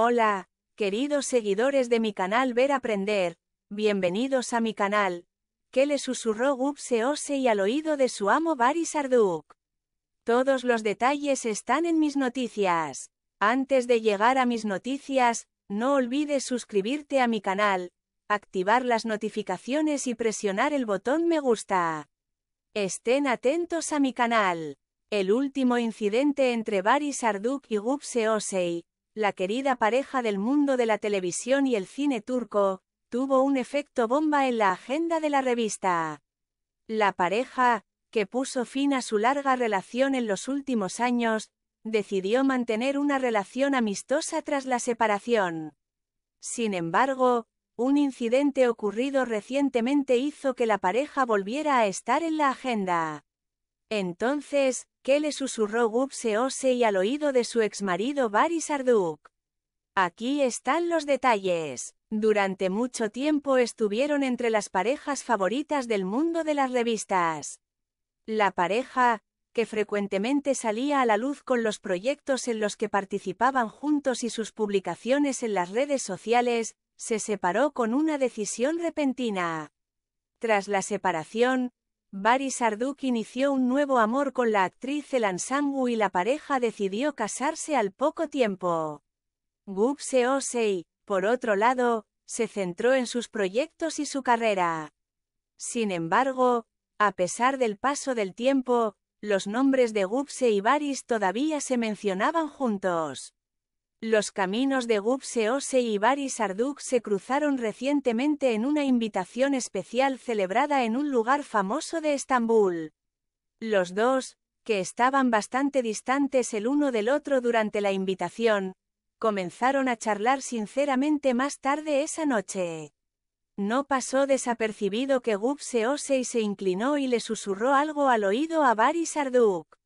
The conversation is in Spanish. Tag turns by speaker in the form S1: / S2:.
S1: Hola, queridos seguidores de mi canal Ver Aprender, bienvenidos a mi canal. ¿Qué le susurró ose y al oído de su amo Baris Sarduk? Todos los detalles están en mis noticias. Antes de llegar a mis noticias, no olvides suscribirte a mi canal, activar las notificaciones y presionar el botón me gusta. Estén atentos a mi canal. El último incidente entre Baris Sarduk y Osei la querida pareja del mundo de la televisión y el cine turco, tuvo un efecto bomba en la agenda de la revista. La pareja, que puso fin a su larga relación en los últimos años, decidió mantener una relación amistosa tras la separación. Sin embargo, un incidente ocurrido recientemente hizo que la pareja volviera a estar en la agenda. Entonces, que le susurró Ose y al oído de su exmarido Baris Arduk. Aquí están los detalles. Durante mucho tiempo estuvieron entre las parejas favoritas del mundo de las revistas. La pareja, que frecuentemente salía a la luz con los proyectos en los que participaban juntos y sus publicaciones en las redes sociales, se separó con una decisión repentina. Tras la separación, Baris Sarduk inició un nuevo amor con la actriz Elan Sangu y la pareja decidió casarse al poco tiempo. Gupse Osei, por otro lado, se centró en sus proyectos y su carrera. Sin embargo, a pesar del paso del tiempo, los nombres de Gupse y Baris todavía se mencionaban juntos. Los caminos de Osei y Bari Sarduk se cruzaron recientemente en una invitación especial celebrada en un lugar famoso de Estambul. Los dos, que estaban bastante distantes el uno del otro durante la invitación, comenzaron a charlar sinceramente más tarde esa noche. No pasó desapercibido que Osei se inclinó y le susurró algo al oído a Bari Sarduk.